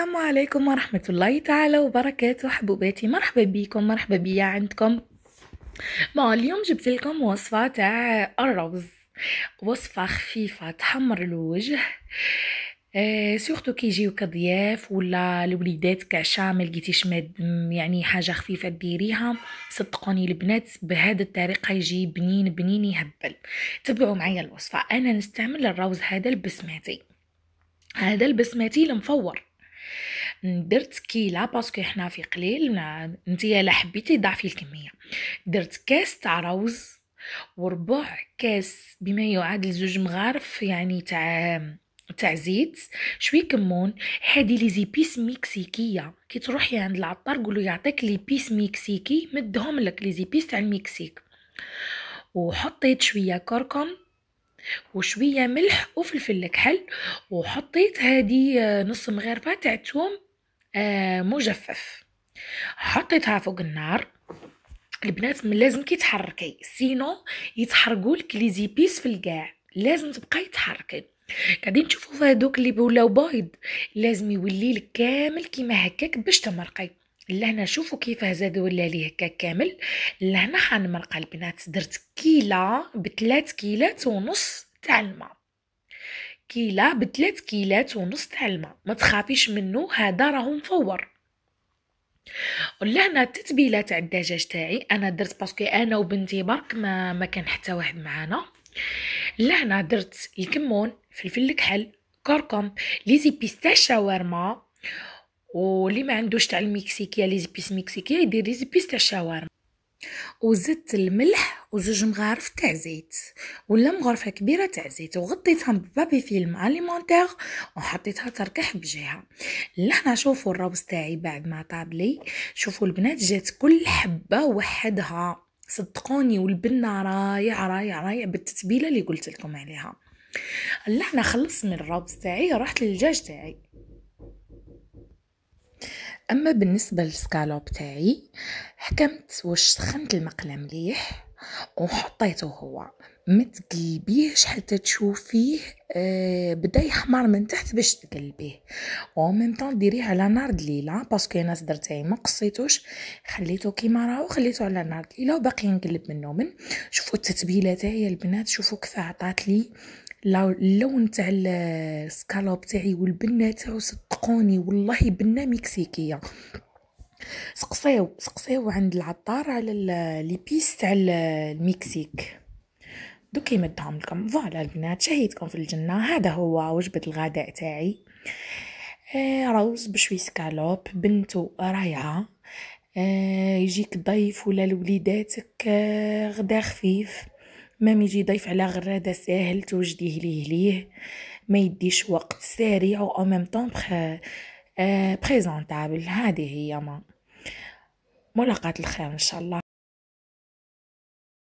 السلام عليكم ورحمة الله تعالى وبركاته حبوباتي مرحبا بيكم مرحبا بيا عندكم ما اليوم جبت لكم وصفة تاع الروز وصفة خفيفة تحمر الوجه آه سورتو كي يجيو كضياف ولا الوليدات كعشا ما لقيتيش يعني حاجه خفيفه ديريها صدقوني البنات بهذه الطريقه يجي بنين بنين يهبل تبعوا معايا الوصفه انا نستعمل الروز هذا البسماتي هذا البسماتي المفور درت كيلة باسكو حنا في قليل نتيا لا حبيتي ضعفي الكمية درت كاس تاع روز وربع كاس بما يعادل زوج مغارف يعني تاع تاع زيت شوي كمون هادي لي زيبيس مكسيكيه كي تروحي عند العطار قولوا يعطيك لي بيس مكسيكي مدهم لك لي زيبيس تاع المكسيك وحطيت شويه كركم وشويه ملح وفلفل كحل وحطيت هذه آه، نص مغرفه تاع ثوم آه، مجفف حطيتها فوق النار البنات من لازم كي تحركي سينو يتحرقوا لك لي زيبيس في الكاع لازم تبقاي تحركي قاعدين تشوفوا في هذوك اللي ولاو بايض لازم يولي لك كامل كيما هكاك باش تمرقي لهنا شوفوا كيف ولا لي هكا كامل لهنا حنمرق البنات درت كيلا بتلات كيلات ونص تاع الماء كيلا بتلات كيلات ونص تاع الماء ما تخافيش منه هذا راهو مفور ولهنا التتبيله تاع الدجاج تاعي انا درت باسكو انا وبنتي برك ما ما كان حتى واحد معانا لهنا درت الكمون فلفل الكحل كركم لي زيبيس شاورما الشاورما واللي ما عندوش تاع المكسيكيه لي زبيس مكسيكيه يدير لي زبيس تاع الشاورما وزدت الملح وزوج مغارف تاع زيت ولا مغرفه كبيره تاع زيت وغطيتهم ببابي فيلم اليمونتير وحطيتها تركح بجهه لحنا شوفوا الروبس تاعي بعد ما طاب لي شوفوا البنات جات كل حبه وحدها صدقوني والبنه رايع رايع رايع بالتتبيله اللي قلت لكم عليها لحنا خلصت من الروبس تاعي رحت للدجاج تاعي أما بالنسبة للسكالوب تاعي حكمت واش سخنت المقلة مليح وحطيته هو ما تقلبيهش حتى تشوفيه آه بدا يحمر من تحت باش تقلبيه ميم طون ديريه على نار دليله باسكو انا درتيه ما قصيتوش خليته كيما راهو خليته على نار دليله وباقي نقلب منه من شوفوا التتبيله تاعي البنات شوفوا كيف عطات لي اللون تاع السكالوب تاعي والبنه تاعو صدقوني والله بنا مكسيكيه سقساو سقساو عند العطار على ليبيس تاع المكسيك دوك يمدهم لكم فوالا البنات شهيتكم في الجنه هذا هو وجبه الغداء تاعي آه، روز بشوي سكالوب بنتو رايعه آه، يجيك ضيف ولا لوليداتك آه، غدا خفيف ما يجي ضيف على غرادة ساهل توجديه ليه ليه ما يديش وقت سريع و ميم طون بريزونطابل هذه هي ما ملاقات الخير ان شاء الله